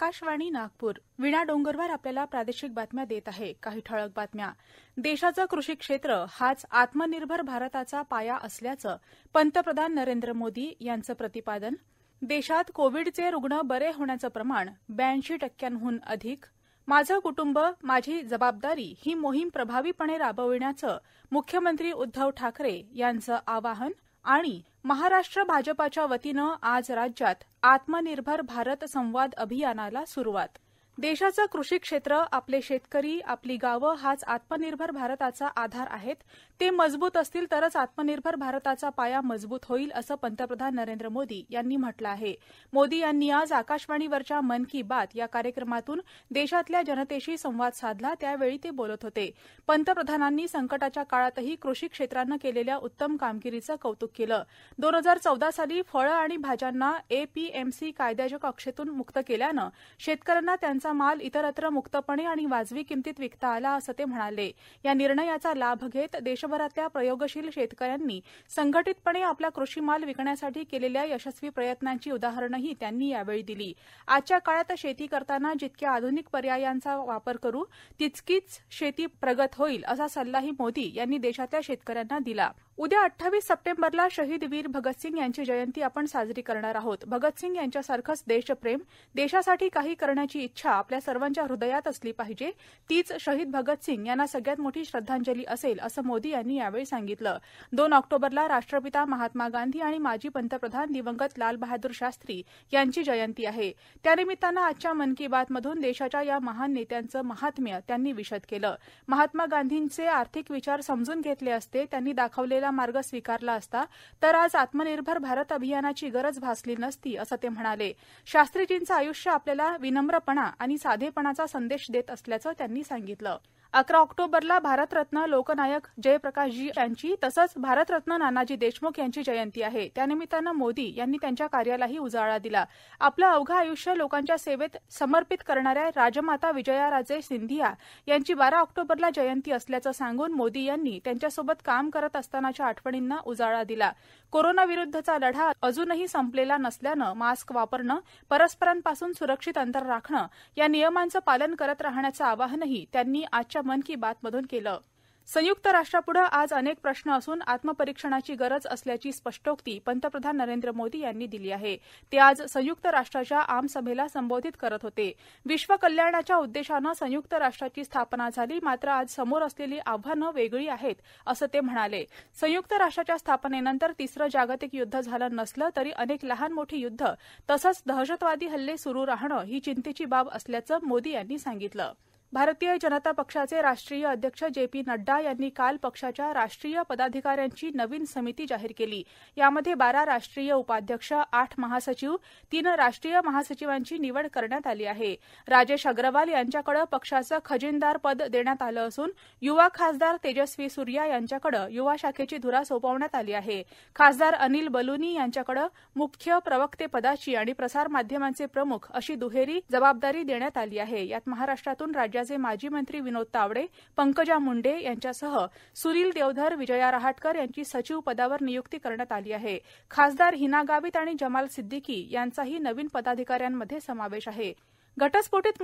आकाशवाणी नागपूर विणा डोंगरवार आपल्याला प्रादेशिक बातम्या देत आहे काही ठळक बातम्या देशाचं कृषी क्षेत्र हाच आत्मनिर्भर भारताचा पाया असल्याचं पंतप्रधान नरेंद्र मोदी यांचं प्रतिपादन देशात कोविडचे रुग्ण बरे होण्याचं प्रमाण ब्याऐंशी टक्क्यांहून अधिक माझं कुटुंब माझी जबाबदारी ही मोहीम प्रभावीपणे राबविण्याचं मुख्यमंत्री उद्धव ठाकरे यांचं आवाहन आणि महाराष्ट्र भाजपाच्या वतीनं आज राज्यात आत्मनिर्भर भारत संवाद अभियानाला सुरुवात देशाचं कृषी क्षेत्र आपले शेतकरी आपली गावं हाच आत्मनिर्भर भारताचा आधार आहेत ते मजबूत असतील तरच आत्मनिर्भर भारताचा पाया मजबूत होईल असं पंतप्रधान नरेंद्र मोदी यांनी म्हटलं आहे मोदी यांनी आज आकाशवाणीवरच्या मन की बात या कार्यक्रमातून देशातल्या जनतेशी संवाद साधला त्यावेळी ते बोलत होते पंतप्रधानांनी संकटाच्या काळातही कृषी क्षेत्रानं केलेल्या उत्तम कामगिरीचं कौतुक केलं दोन हजार चौदा साली फळं आणि भाज्यांना एपीएमसी कायद्याच्या कक्षेतून मुक्त केल्यानं शेतकऱ्यांना त्यांचा त्यांचा माल इतरत्र मुक्तपणे आणि वाजवी किमतीत विकता आला असं ते म्हणाले या निर्णयाचा लाभ घेत देशभरातल्या प्रयोगशील शेतकऱ्यांनी संघटितपणे आपला कृषी माल विकण्यासाठी केलेल्या यशस्वी प्रयत्नांची उदाहरणंही त्यांनी यावेळी दिली आजच्या काळात शेती करताना जितक्या आधुनिक पर्यायांचा वापर करू तितकीच शेती प्रगत होईल असा सल्लाही मोदी यांनी देशातल्या शेतकऱ्यांना दिला उद्या अठ्ठावीस सप्टेंबरला शहीद वीर भगतसिंग यांची जयंती आपण साजरी करणार आहोत भगतसिंग यांच्यासारखंच देशप्रेम देशासाठी काही करण्याची इच्छा आपल्या सर्वांच्या हृदयात असली पाहिजे तीच शहीद भगतसिंग यांना सगळ्यात मोठी श्रद्धांजली असेल असं मोदी यांनी यावेळी सांगितलं दोन ऑक्टोबरला राष्ट्रपिता महात्मा गांधी आणि माजी पंतप्रधान दिवंगत लालबहादूर शास्त्री यांची जयंती आहे त्यानिमित्तानं आजच्या मन की बात मधून देशाच्या या महान नेत्यांचं महात्म्य त्यांनी विशद केलं महात्मा गांधींचे आर्थिक विचार समजून घेतले असते त्यांनी दाखवलेला मार्ग स्वीकारला असता तर आज आत्मनिर्भर भारत अभियानाची गरज भासली नसती असं ते म्हणाले शास्त्रीजींचं आयुष्य आपल्याला विनम्रपणा आणि साधेपणाचा संदेश देत असल्याचं त्यांनी सांगितलं अकरा ऑक्टोबरला भारतरत्न लोकनायक जयप्रकाशजी यांची तसंच भारतरत्न नानाजी देशमुख यांची जयंती आहे त्यानिमित्तानं मोदी यांनी त्यांच्या कार्यालाही उजाळा दिला आपलं अवघं आयुष्य लोकांच्या सेवेत समर्पित करणाऱ्या राजमाता विजयाराजे सिंधिया यांची बारा ऑक्टोबरला जयंती असल्याचं सांगून मोदी यांनी त्यांच्यासोबत काम करत असतानाच्या आठवणींना उजाळा दिला कोरोनाविरुद्धचा लढा अजूनही संपलेला नसल्यानं मास्क वापरणं परस्परांपासून सुरक्षित अंतर राखणं या नियमांचं पालन करत राहण्याचं आवाहनही त्यांनी आजच्या आजच्या मन की बातमधून केलं संयुक्त राष्ट्रापुढं आज अनेक प्रश्न असून आत्मपरीक्षणाची गरज असल्याची स्पष्टोक्ती पंतप्रधान नरेंद्र मोदी यांनी दिली आहे ते आज संयुक्त राष्ट्राच्या आमसभेला संबोधित करत होते विश्व कल्याणाच्या उद्देशानं संयुक्त राष्ट्राची स्थापना झाली मात्र आज समोर असलेली आव्हानं वेगळी आहेत असं ते म्हणाले संयुक्त राष्ट्राच्या स्थापनेनंतर तिसरं जागतिक युद्ध झालं नसलं तरी अनेक लहान मोठी युद्ध तसंच दहशतवादी हल्ले सुरू राहणं ही चिंतेची बाब असल्याचं मोदी यांनी सांगितलं भारतीय जनता पक्षाचे राष्ट्रीय अध्यक्ष जे पी नड्डा यांनी काल पक्षाच्या राष्ट्रीय पदाधिकाऱ्यांची नवीन समिती जाहीर केली यामध्ये बारा राष्ट्रीय उपाध्यक्ष आठ महासचिव तीन राष्ट्रीय महासचिवांची निवड करण्यात आली आहे राजेश अग्रवाल यांच्याकडे पक्षाचं खजिनदार पद देण्यात आलं असून युवा खासदार तेजस्वी सूर्या यांच्याकडे युवा शाखेची धुरा सोपवण्यात आली आहे खासदार अनिल बलुनी यांच्याकडे मुख्य प्रवक्ते पदाची आणि प्रसारमाध्यमांचे प्रमुख अशी दुहेरी जबाबदारी देण्यात आली आहे यात महाराष्ट्रातून राज्य राज्याचे माजी मंत्री विनोद तावडे पंकजा मुंडे यांच्यासह सुनील देवधर विजया रहाटकर यांची सचिव पदावर नियुक्ती करण्यात आली आहे खासदार हिना गावित आणि जमाल सिद्दीकी यांचाही नवीन पदाधिकाऱ्यांमध्ये समावेश आहे घटस्फोटित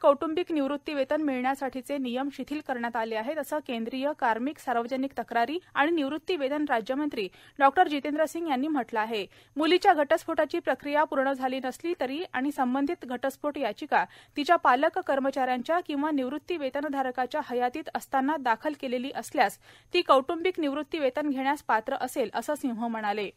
कौटुंबिक निवृत्ती निवृत्तीवेतन मिळण्यासाठीचे नियम शिथिल करण्यात आले आहेत असं केंद्रीय कार्मिक सार्वजनिक तक्रारी आणि निवृत्तीवेतन राज्यमंत्री डॉक्टर जितेंद्र सिंग यांनी म्हटलं आहे मुलीच्या घटस्फोटाची प्रक्रिया पूर्ण झाली नसली तरी आणि संबंधित घटस्फोट याचिका तिच्या पालक कर्मचाऱ्यांच्या किंवा निवृत्तीवेतनधारकाच्या हयातीत असताना दाखल केलेली असल्यास ती निवृत्ती निवृत्तीवेतन घेण्यास पात्र असेल असं सिंह म्हणाले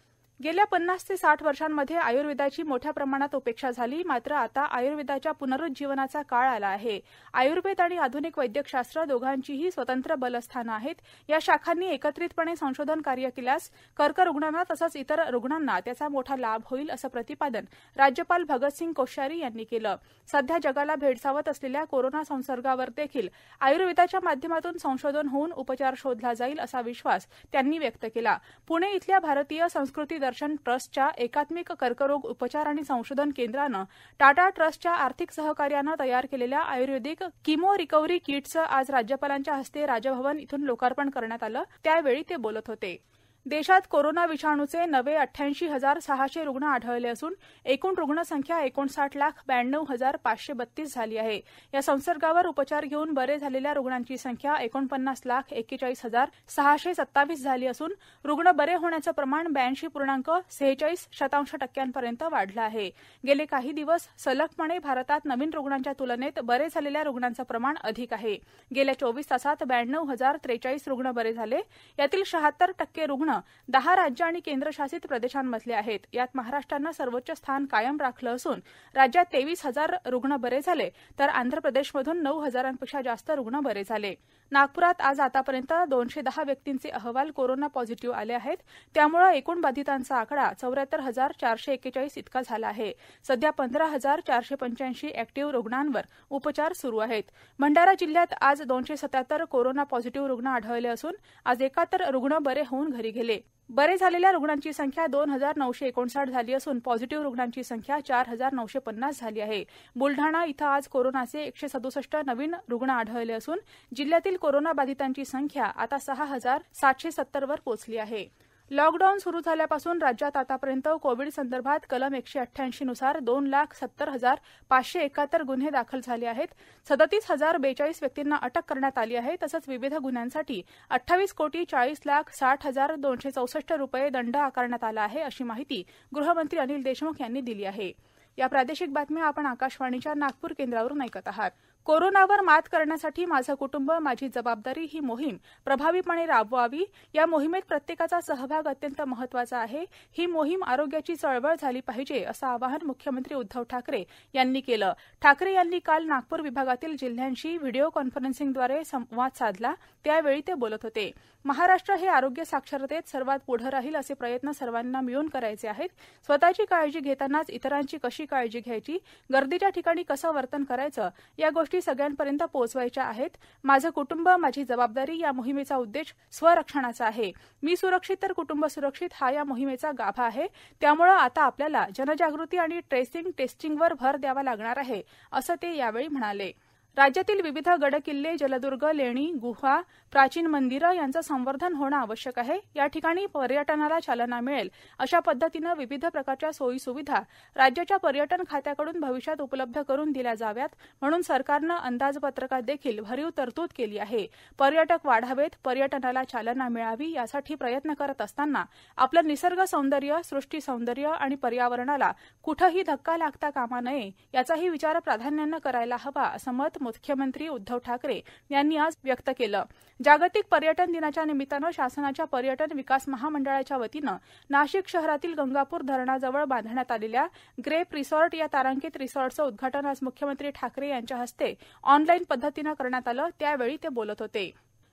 गेल्या पन्नास ते साठ वर्षांमध्ये आयुर्वेदाची मोठ्या प्रमाणात उपेक्षा झाली मात्र आता आयुर्वेदाच्या पुनरुज्जीवनाचा काळ आला आहे आयुर्वेद आणि आधुनिक वैद्यकशास्त्र दोघांचीही स्वतंत्र बलस्थानं आहेत या शाखांनी एकत्रितपणे संशोधन कार्य केल्यास कर्करुग्णांना तसंच इतर रुग्णांना त्याचा मोठा लाभ होईल असं प्रतिपादन राज्यपाल भगतसिंग कोश्यारी यांनी केलं सध्या जगाला भेडसावत असलेल्या कोरोना संसर्गावर देखील आयुर्वेदाच्या माध्यमातून संशोधन होऊन उपचार शोधला जाईल असा विश्वास त्यांनी व्यक्त केला पुणे इथल्या भारतीय संस्कृती दर्शन ट्रस्टच्या एकात्मिक कर्करोग उपचार आणि संशोधन केंद्रानं टाटा ट्रस्टच्या आर्थिक सहकार्यानं तयार केलेल्या आयुर्वेदिक किमो रिकव्हरी किटचं आज राज्यपालांच्या हस्ते राजभवन इथून लोकार्पण करण्यात आलं त्यावेळी ते बोलत होते देशात कोरोना विषाणूचे नवे अठ्ठ्याऐंशी हजार सहाशे रुग्ण आढळले असून एकूण रुग्णसंख्या एकोणसाठ लाख ब्याण्णव हजार पाचशे बत्तीस झाली आहे या संसर्गावर उपचार घेऊन बरे झालेल्या रुग्णांची संख्या एकोणपन्नास लाख एक्केचाळीस हजार सहाशे सत्तावीस झाली असून रुग्ण बरे होण्याचं प्रमाण ब्याऐंशी पूर्णांक सेहेचाळीस शतांश टक्क्यांपर्यंत वाढलं आहे गेले काही दिवस सलगपणे भारतात नवीन रुग्णांच्या तुलनेत बरे झालेल्या रुग्णांचं प्रमाण अधिक आहे गेल्या चोवीस तासात ब्याण्णव हजार त्रेचाळीस रुग्ण बरे झाले यातील शहात्तर टक्के रुग्ण दहा राज्य आणि केंद्रशासित प्रदेशांमधले आहेत यात महाराष्ट्रानं सर्वोच्च स्थान कायम राखलं असून राज्यात तेवीस हजार रुग्ण बरे झाले तर आंध्र प्रदेशमधून नऊ हजारांपेक्षा जास्त रुग्ण बरे झाले नागप्रात आज आतापर्यंत दोनशे दहा व्यक्तींचे अहवाल कोरोना पॉझिटिव्ह आले आहेत त्यामुळे एकूण बाधितांचा आकडा चौऱ्याहत्तर हजार चारशे एकेचाळीस इतका झाला आहे सध्या पंधरा हजार चारशे पंच्याऐंशी अॅक्टिव्ह रुग्णांवर उपचार सुरू आहेत भंडारा जिल्ह्यात आज दोनशे सत्याहत्तर कोरोना पॉझिटिव्ह रुग्ण आढळले असून आज एकाहत्तर रुग्ण बरे होऊन घरी गेले बरे झालेल्या रुग्णांची संख्या दोन हजार नऊशे एकोणसाठ झाली असून पॉझिटिव्ह रुग्णांची संख्या चार हजार नऊशे पन्नास झाली आहे बुलढाणा इथं आज कोरोनाचे एकशे सदुसष्ट नवीन रुग्ण आढळले असून जिल्ह्यातील कोरोनाबाधितांची संख्या आता सहा हजार सातशे सत्तरवर पोहोचली आहे लॉकडाऊन सुरू झाल्यापासून राज्यात आतापर्यंत कोविड संदर्भात कलम एकशे अठ्ठ्याऐंशी नुसार दोन लाख सत्तर हजार पाचशे एकाहत्तर गुन्हे दाखल झाले आहेत सदतीस हजार बेचाळीस व्यक्तींना अटक करण्यात आली आहे तसंच विविध गुन्ह्यांसाठी अठ्ठावीस कोटी चाळीस लाख साठ हजार दोनशे चौसष्ट रुपये दंड आकारण्यात आला आहे अशी माहिती गृहमंत्री अनिल देशमुख यांनी दिली आहे या प्रादेशिक बातम्या आपण आकाशवाणीच्या नागपूर केंद्रावरून ऐकत आहात कोरोनावर मात करण्यासाठी माझे कुटुंब माझी जबाबदारी ही मोहीम प्रभावीपणे राबवावी या मोहिमेत प्रत्येकाचा सहभाग अत्यंत महत्वाचा आहे ही मोहीम आरोग्याची चळवळ झाली पाहिजे असं आवाहन मुख्यमंत्री उद्धव ठाकरे यांनी केलं ठाकरे यांनी काल नागपूर विभागातील जिल्ह्यांशी व्हिडिओ कॉन्फरन्सिंगद्वारे संवाद साधला त्यावेळी ते बोलत होते महाराष्ट्र हे आरोग्य साक्षरतेत सर्वात पुढे राहील असे प्रयत्न सर्वांना मिळून करायचे आहेत स्वतःची काळजी घेतानाच इतरांची कशी काळजी घ्यायची गर्दीच्या ठिकाणी कसं वर्तन करायचं या गोष्टी गोष्टी सगळ्यांपर्यंत पोहोचवायच्या आहेत माझं कुटुंब माझी जबाबदारी या मोहिमेचा उद्देश स्वरक्षणाचा आहे मी सुरक्षित तर कुटुंब सुरक्षित हा या मोहिमेचा गाभा आहे त्यामुळे आता आपल्याला जनजागृती आणि ट्रेसिंग टेस्टिंगवर भर द्यावा लागणार आहे असं ते यावेळी म्हणाले राज्यातील विविध गडकिल्ले जलद्र्ग लेणी ग्हा प्राचीन मंदिरे यांचे संवर्धन होणे आवश्यक आहे या ठिकाणी पर्यटनाला चालना मिळेल अशा पद्धतीने विविध प्रकारच्या सोयी सुविधा राज्याच्या पर्यटन खात्याकडून भविष्यात उपलब्ध करून दिल्या जाव्यात म्हणून सरकारने अंदाजपत्रकात देखील भरीव तरतूद केली आहे पर्यटक वाढावेत पर्यटनाला चालना मिळावी यासाठी प्रयत्न करत असताना आपले निसर्ग सौंदर्य सृष्टी सौंदर्य आणि पर्यावरणाला कुठेही धक्का लागता कामा नये याचाही विचार प्राधान्याने करायला हवा असं मत म्ख्यमंत्री उद्धव ठाकरे यांनी आज व्यक्त केलं जागतिक पर्यटन दिनाच्या निमित्तानं शासनाच्या पर्यटन विकास महामंडळाच्या वतीनं नाशिक शहरातील गंगापूर धरणाजवळ बांधण्यात आलेल्या ग्रेप रिसॉर्ट या तारांकित रिसॉर्टचं उद्घाटन आज म्ख्यमंत्री ठाकरे यांच्या हस्ते ऑनलाईन पद्धतीनं करण्यात आलं त्यावेळी ते बोलत होते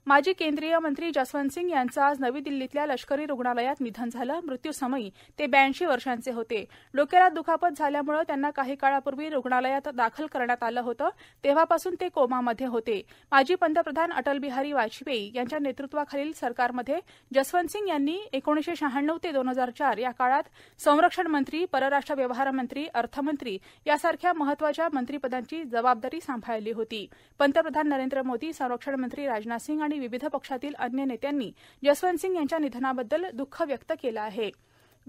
माजी केंद्रीय मंत्री जसवंत सिंग यांचं आज नवी दिल्लीतल्या लष्करी रुग्णालयात निधन झालं मृत्यूसमयी ते ब्याऐंशी वर्षांचे होते डोक्याला दुखापत झाल्यामुळे त्यांना काही काळापूर्वी रुग्णालयात दाखल करण्यात आलं होतं तेव्हापासून ते कोमामध्ये होते माजी पंतप्रधान अटलबिहारी वाजपेयी यांच्या नेतृत्वाखालील सरकारमध्ये जसवंत सिंग यांनी एकोणीसशे शहाण्णव ते दोन हजार चार या काळात संरक्षण मंत्री परराष्ट्र व्यवहार मंत्री अर्थमंत्री यासारख्या महत्वाच्या मंत्रीपदांची जबाबदारी सांभाळली होती पंतप्रधान नरेंद्र मोदी संरक्षण मंत्री राजनाथ सिंग आणि आणि विविध पक्षातील अन्य नेत्यांनी सिंग यांच्या निधनाबद्दल दुःख व्यक्त केलं आहे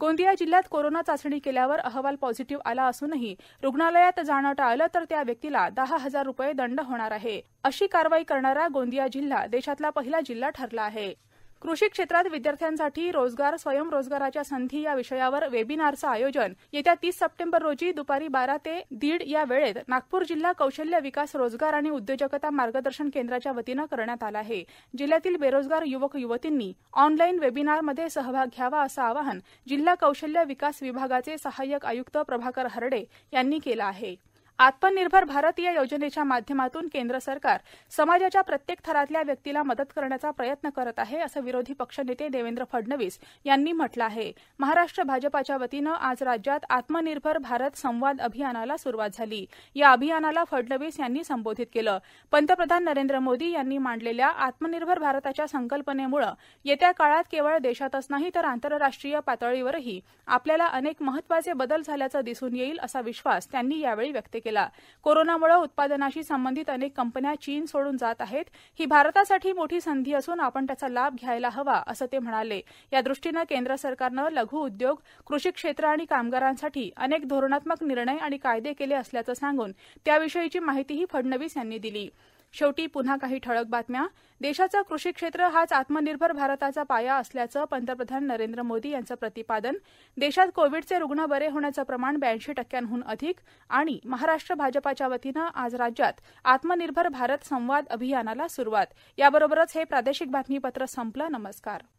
गोंदिया जिल्ह्यात कोरोना चाचणी केल्यावर अहवाल पॉझिटिव्ह आला असूनही रुग्णालयात जाणं टाळलं तर त्या व्यक्तीला दहा हजार रुपये दंड होणार आहे अशी कारवाई करणारा गोंदिया जिल्हा देशातला पहिला जिल्हा ठरला आहे कृषी क्षेत्रात विद्यार्थ्यांसाठी रोजगार स्वयंरोजगाराच्या संधी या विषयावर वेबिनारचं आयोजन येत्या तीस सप्टेंबर रोजी दुपारी बारा ते दीड या वेळेत नागपूर जिल्हा कौशल्य विकास रोजगार आणि उद्योजकता मार्गदर्शन केंद्राच्या वतीनं करण्यात आलं आहे जिल्ह्यातील बेरोजगार युवक युवतींनी ऑनलाईन वेबिनारमध्ये सहभाग घ्यावा असं आवाहन जिल्हा कौशल्य विकास विभागाचे सहाय्यक आयुक्त प्रभाकर हरडे यांनी केलं आहे आत्मनिर्भर भारत या योजनेच्या माध्यमातून केंद्र सरकार समाजाच्या प्रत्येक थरातल्या व्यक्तीला मदत करण्याचा प्रयत्न करत आहे असं विरोधी पक्षनेते देवेंद्र फडणवीस यांनी म्हटलं आहे महाराष्ट्र भाजपाच्या वतीनं आज राज्यात आत्मनिर्भर भारत संवाद अभियानाला सुरुवात झाली या अभियानाला फडणवीस यांनी संबोधित केलं पंतप्रधान नरेंद्र मोदी यांनी मांडलेल्या आत्मनिर्भर भारताच्या संकल्पनेमुळे येत्या काळात केवळ देशातच नाही तर आंतरराष्ट्रीय पातळीवरही आपल्याला अनेक महत्वाचे बदल झाल्याचं दिसून येईल असा विश्वास त्यांनी यावेळी व्यक्त केला केला कोरोनामुळे उत्पादनाशी संबंधित अनेक कंपन्या चीन सोडून जात आहेत ही भारतासाठी मोठी संधी असून आपण त्याचा लाभ घ्यायला हवा असं ते म्हणाले यादृष्टीनं केंद्र सरकारनं लघु उद्योग कृषी क्षेत्र आणि कामगारांसाठी अनेक धोरणात्मक निर्णय आणि कायदे केले असल्याचं सांगून त्याविषयीची माहितीही फडणवीस यांनी दिली शेवटी पुन्हा काही ठळक बातम्या देशाचं कृषी क्षेत्र हाच आत्मनिर्भर भारताचा पाया असल्याचं पंतप्रधान नरेंद्र मोदी यांचं प्रतिपादन देशात कोविडचे रुग्ण बरे होण्याचं प्रमाण ब्याऐंशी टक्क्यांहून अधिक आणि महाराष्ट्र भाजपाच्या वतीनं आज राज्यात आत्मनिर्भर भारत संवाद अभियानाला सुरुवात याबरोबरच हे प्रादेशिक बातमीपत्र संपलं नमस्कार